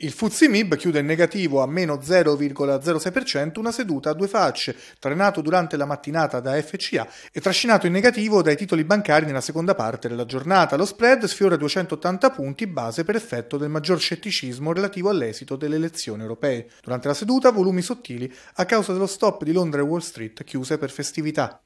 Il FTSE chiude in negativo a meno 0,06% una seduta a due facce, trainato durante la mattinata da FCA e trascinato in negativo dai titoli bancari nella seconda parte della giornata. Lo spread sfiora 280 punti base per effetto del maggior scetticismo relativo all'esito delle elezioni europee. Durante la seduta volumi sottili a causa dello stop di Londra e Wall Street chiuse per festività.